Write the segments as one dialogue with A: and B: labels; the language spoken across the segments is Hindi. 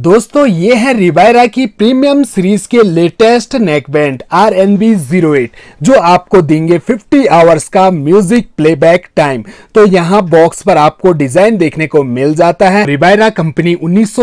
A: दोस्तों ये है रिबायरा की प्रीमियम सीरीज के latest neckband R N B zero eight जो आपको देंगे 50 आवर्स का म्यूजिक प्लेबैक टाइम तो यहाँ बॉक्स पर आपको डिजाइन देखने को मिल जाता है रिबायरा कंपनी उन्नीस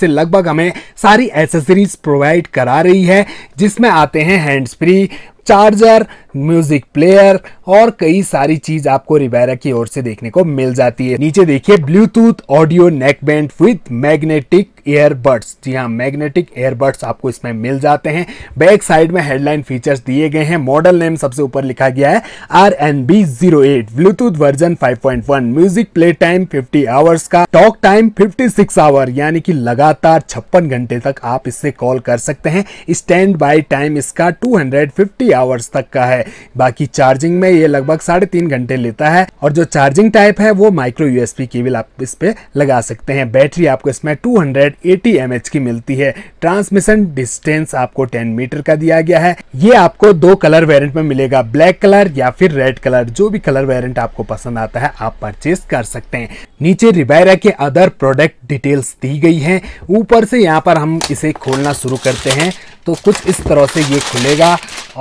A: से लगभग हमें सारी एसेसरीज प्रोवाइड करा रही है जिसमें आते हैं hands free charger music player और कई सारी चीज आपको रिवेरा की ओर से देखने को मिल जाती है नीचे देखिए Bluetooth audio neckband with magnetic earbuds जी हाँ मैग्नेटिक एयरबड्स आपको इसमें मिल जाते हैं बैक साइड में हेडलाइन फीचर्स दिए गए हैं मॉडल नेम सबसे ऊपर लिखा गया है R N B zero eight Bluetooth version 5.1 music play time 50 hours का टॉक टाइम 56 आवर यानी कि लगातार छप्पन घंटे तक आप इससे कॉल कर सकते हैं स्टैंड बाय टाइम इसका टू फिफ्टी आवर्स तक का है बाकी चार्जिंग में ये लगभग साढ़े तीन घंटे लेता है और जो चार्जिंग टाइप है वो माइक्रो यूएसपी केबल आप इस पे लगा सकते हैं बैटरी आपको इसमें 280 एमएच की मिलती है ट्रांसमिशन डिस्टेंस आपको 10 मीटर का दिया गया है ये आपको दो कलर वेरियंट में मिलेगा ब्लैक कलर या फिर रेड कलर जो भी कलर वेरियंट आपको पसंद आता है आप परचेज कर सकते हैं नीचे रिबेरा के अदर प्रोडक्ट डिटेल्स दी गई है ऊपर से यहाँ पर हम इसे खोलना शुरू करते हैं तो कुछ इस तरह से ये खुलेगा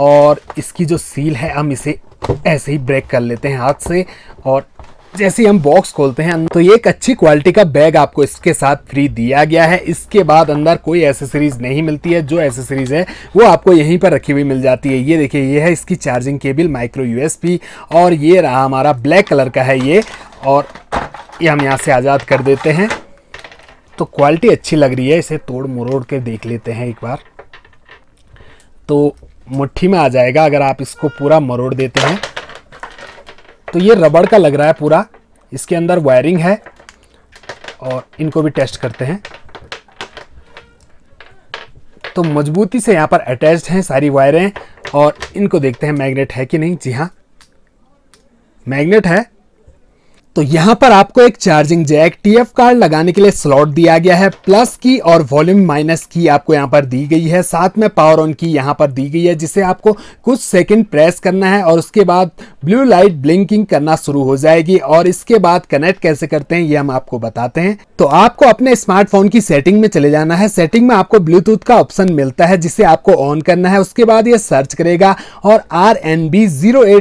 A: और इसकी जो सील है हम इसे ऐसे ही ब्रेक कर लेते हैं हाथ से और जैसे हम बॉक्स खोलते हैं तो ये एक अच्छी क्वालिटी का बैग आपको इसके साथ फ्री दिया गया है इसके बाद अंदर कोई एसेसरीज नहीं मिलती है जो एसेसरीज है वो आपको यहीं पर रखी हुई मिल जाती है ये देखिए ये है इसकी चार्जिंग केबल माइक्रो यूएसपी और ये रहा हमारा ब्लैक कलर का है ये और ये हम यहाँ से आज़ाद कर देते हैं तो क्वालिटी अच्छी लग रही है इसे तोड़ मरोड़ के देख लेते हैं एक बार तो मुट्ठी में आ जाएगा अगर आप इसको पूरा मरोड़ देते हैं तो ये रबड़ का लग रहा है पूरा इसके अंदर वायरिंग है और इनको भी टेस्ट करते हैं तो मजबूती से यहाँ पर अटैच्ड हैं सारी वायरें और इनको देखते हैं मैग्नेट है कि नहीं जी हाँ मैग्नेट है तो यहाँ पर आपको एक चार्जिंग जैक टीएफ कार्ड लगाने के लिए स्लॉट दिया गया है प्लस की और वॉल्यूम माइनस की आपको यहाँ पर दी गई है साथ में पावर ऑन की यहाँ पर दी गई है जिसे आपको कुछ सेकंड प्रेस करना है और उसके बाद ब्लू लाइट ब्लिंकिंग करना शुरू हो जाएगी और इसके बाद कनेक्ट कैसे करते हैं ये हम आपको बताते हैं तो आपको अपने स्मार्टफोन की सेटिंग में चले जाना है सेटिंग में आपको ब्लूटूथ का ऑप्शन मिलता है जिसे आपको ऑन करना है उसके बाद ये सर्च करेगा और आर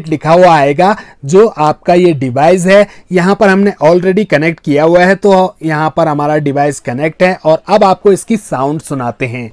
A: लिखा हुआ आएगा जो आपका ये डिवाइस है यहाँ पर हमने ऑलरेडी कनेक्ट किया हुआ है तो यहाँ पर हमारा डिवाइस कनेक्ट है और अब आपको इसकी साउंड सुनाते हैं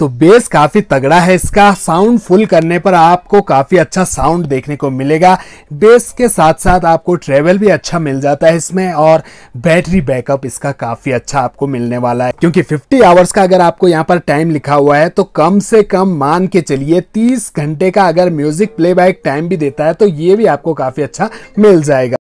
A: तो बेस काफ़ी तगड़ा है इसका साउंड फुल करने पर आपको काफ़ी अच्छा साउंड देखने को मिलेगा बेस के साथ साथ आपको ट्रेवल भी अच्छा मिल जाता है इसमें और बैटरी बैकअप इसका काफ़ी अच्छा आपको मिलने वाला है क्योंकि 50 आवर्स का अगर आपको यहाँ पर टाइम लिखा हुआ है तो कम से कम मान के चलिए 30 घंटे का अगर म्यूजिक प्ले टाइम भी देता है तो ये भी आपको काफ़ी अच्छा मिल जाएगा